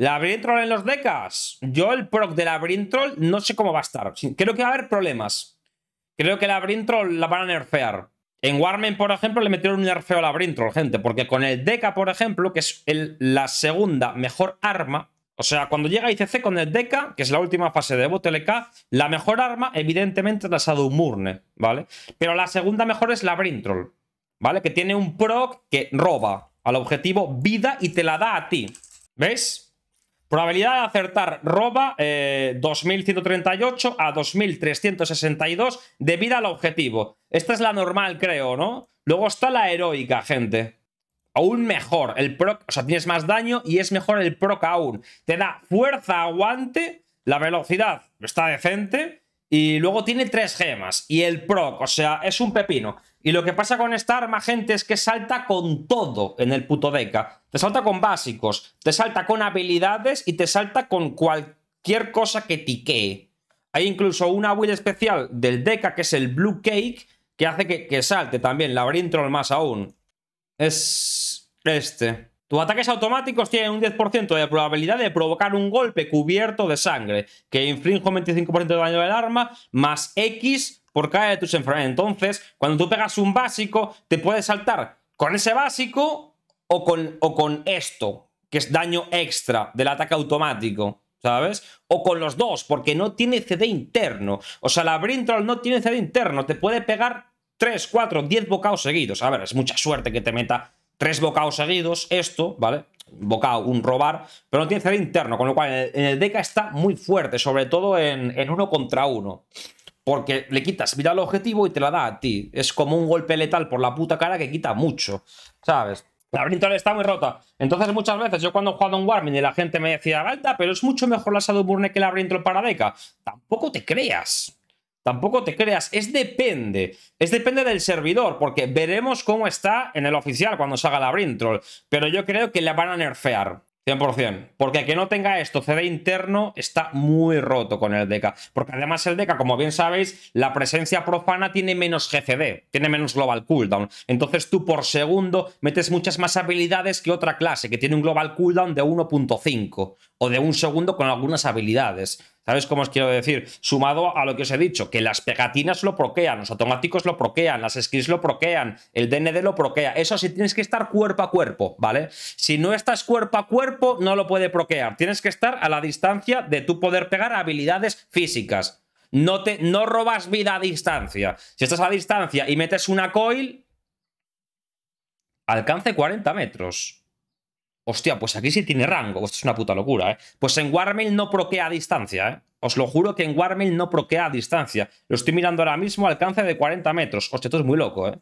¿La Brintrol en los decas. Yo el proc de la Brintrol no sé cómo va a estar. Creo que va a haber problemas. Creo que la Brintrol la van a nerfear. En Warmen, por ejemplo, le metieron un nerfeo a Brintrol, gente. Porque con el Deca, por ejemplo, que es la segunda mejor arma. O sea, cuando llega ICC con el Deca, que es la última fase de BotLK, la mejor arma, evidentemente, es la Sadumurne, ¿vale? Pero la segunda mejor es la Brintrol, ¿vale? Que tiene un proc que roba al objetivo vida y te la da a ti. ¿Ves? Probabilidad de acertar roba 2138 eh, a 2362 debido al objetivo. Esta es la normal, creo, ¿no? Luego está la heroica, gente. Aún mejor, el proc, o sea, tienes más daño y es mejor el proc aún. Te da fuerza, aguante, la velocidad está decente y luego tiene tres gemas. Y el proc, o sea, es un pepino. Y lo que pasa con esta arma, gente, es que salta con todo en el puto deca. Te salta con básicos, te salta con habilidades y te salta con cualquier cosa que tiquee. Hay incluso una build especial del deca, que es el Blue Cake, que hace que, que salte también, laberinto más aún. Es este. Tus ataques automáticos tienen un 10% de probabilidad de provocar un golpe cubierto de sangre, que infringe un 25% de daño del arma, más X por cada de tus enfermedades. Entonces, cuando tú pegas un básico, te puedes saltar con ese básico o con, o con esto, que es daño extra del ataque automático. ¿sabes? O con los dos, porque no tiene CD interno. O sea, la Brintrol no tiene CD interno, te puede pegar 3, 4, 10 bocados seguidos. A ver, es mucha suerte que te meta tres bocados seguidos, esto, ¿vale? Bocado, un robar, pero no tiene ser interno, con lo cual en el, deca está muy fuerte, sobre todo en, uno contra uno. Porque le quitas mira el objetivo y te la da a ti. Es como un golpe letal por la puta cara que quita mucho, ¿sabes? La está muy rota. Entonces, muchas veces yo cuando he jugado en Warmin y la gente me decía, Galta, pero es mucho mejor la Shadowburne Burne que la para deca. Tampoco te creas. Tampoco te creas, es depende. Es depende del servidor, porque veremos cómo está en el oficial cuando salga la troll, Pero yo creo que la van a nerfear. 100%. Porque que no tenga esto CD interno está muy roto con el DECA. Porque además el DECA, como bien sabéis, la presencia profana tiene menos GCD, tiene menos global cooldown. Entonces tú por segundo metes muchas más habilidades que otra clase que tiene un global cooldown de 1.5 o de un segundo con algunas habilidades. ¿Sabes cómo os quiero decir? Sumado a lo que os he dicho, que las pegatinas lo proquean, los automáticos lo proquean, las skins lo proquean, el DND lo proquea. Eso sí, tienes que estar cuerpo a cuerpo, ¿vale? Si no estás cuerpo a cuerpo, no lo puede proquear. Tienes que estar a la distancia de tu poder pegar habilidades físicas. No, te, no robas vida a distancia. Si estás a distancia y metes una coil, alcance 40 metros. Hostia, pues aquí sí tiene rango. Esto es una puta locura, ¿eh? Pues en Warmail no proquea a distancia, ¿eh? Os lo juro que en Warmail no proquea a distancia. Lo estoy mirando ahora mismo, alcance de 40 metros. Hostia, esto es muy loco, ¿eh?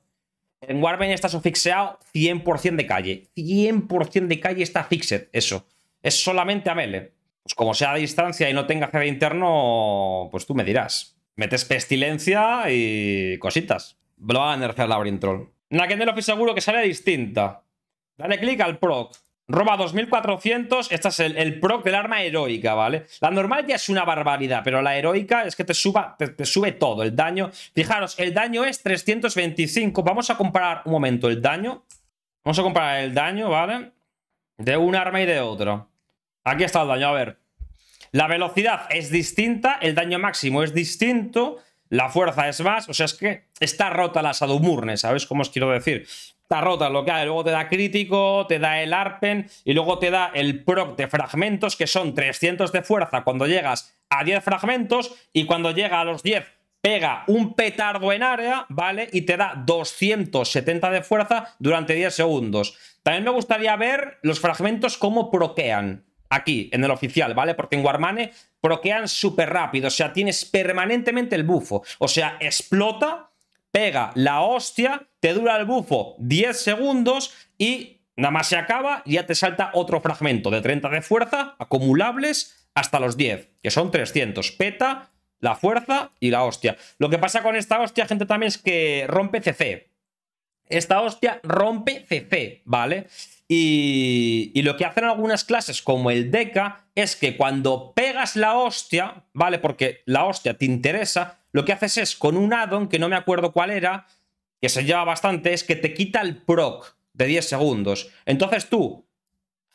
En Warmail estás asfixiado 100% de calle. 100% de calle está fixed, eso. Es solamente a Mele. ¿eh? Pues como sea a distancia y no tenga CD interno, pues tú me dirás. Metes pestilencia y cositas. Lo van a nerfear no lo seguro que sale distinta. Dale clic al proc. Roba 2400, este es el, el, proc del arma heroica, ¿vale? La normal ya es una barbaridad, pero la heroica es que te, suba, te, sube todo, el daño. Fijaros, el daño es 325. Vamos a comparar un momento el daño. Vamos a comparar el daño, ¿vale? De un arma y de otro. Aquí está el daño, a ver. La velocidad es distinta, el daño máximo es distinto, la fuerza es más, o sea, es que está rota la Sadumurne, ¿sabes cómo os quiero decir? rota lo que hay. Luego te da crítico, te da el arpen y luego te da el proc de fragmentos, que son 300 de fuerza cuando llegas a 10 fragmentos y cuando llega a los 10 pega un petardo en área, ¿vale? Y te da 270 de fuerza durante 10 segundos. También me gustaría ver los fragmentos cómo proquean aquí, en el oficial, ¿vale? Porque en Warmane proquean súper rápido, o sea, tienes permanentemente el bufo, o sea, explota pega la hostia, te dura el bufo 10 segundos y nada más se acaba, ya te salta otro fragmento de 30 de fuerza, acumulables hasta los 10, que son 300. Peta, la fuerza y la hostia. Lo que pasa con esta hostia, gente, también es que rompe CC. Esta hostia rompe CC, ¿vale? Y, lo que hacen algunas clases como el DECA es que cuando pegas la hostia, ¿vale? Porque la hostia te interesa, lo que haces es con un addon, que no me acuerdo cuál era, que se lleva bastante, es que te quita el proc de 10 segundos. Entonces tú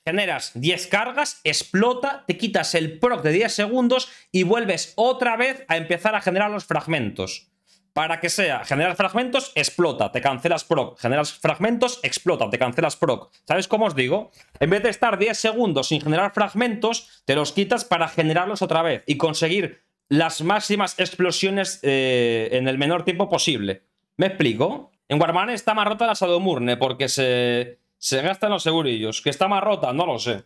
generas 10 cargas, explota, te quitas el proc de 10 segundos y vuelves otra vez a empezar a generar los fragmentos para que sea generar fragmentos, explota, te cancelas proc, generas fragmentos, explota, te cancelas proc. ¿Sabes cómo os digo? En vez de estar 10 segundos sin generar fragmentos, te los quitas para generarlos otra vez y conseguir las máximas explosiones eh, en el menor tiempo posible. ¿Me explico? En Warman está más rota la Sadomurne porque se, se gastan los segurillos. ¿Que está más rota? No lo sé.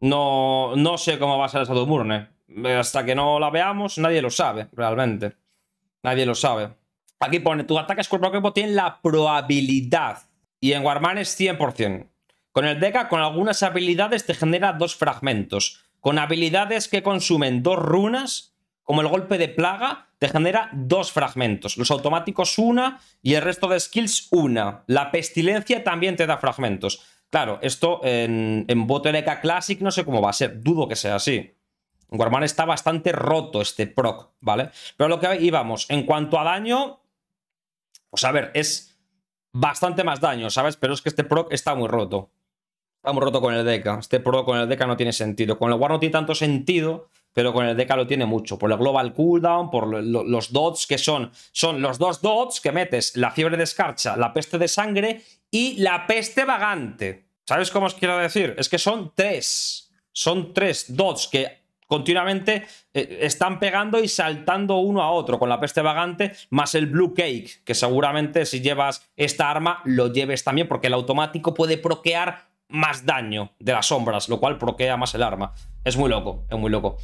No, no sé cómo va a ser la Sadomurne. Hasta que no la veamos, nadie lo sabe realmente. Nadie lo sabe. Aquí pone, tus ataques cuerpo a cuerpo tienen la probabilidad. Y en Warman es 100%. Con el Deca, con algunas habilidades, te genera dos fragmentos. Con habilidades que consumen dos runas, como el golpe de plaga, te genera dos fragmentos. Los automáticos una y el resto de skills una. La pestilencia también te da fragmentos. Claro, esto en, en Classic no sé cómo va a ser. Dudo que sea así. Warman está bastante roto este proc, ¿vale? Pero lo que íbamos, en cuanto a daño, pues a ver, es bastante más daño, ¿sabes? Pero es que este proc está muy roto. Está muy roto con el Deca. Este proc con el Deca no tiene sentido. Con el War no tiene tanto sentido, pero con el Deca lo tiene mucho. Por el Global Cooldown, por los dots que son. Son los dos dots que metes, la fiebre de escarcha, la peste de sangre y la peste vagante. ¿Sabes cómo os quiero decir? Es que son tres. Son tres dots que continuamente eh, están pegando y saltando uno a otro con la peste vagante más el blue cake, que seguramente si llevas esta arma lo lleves también porque el automático puede proquear más daño de las sombras, lo cual proquea más el arma. Es muy loco, es muy loco.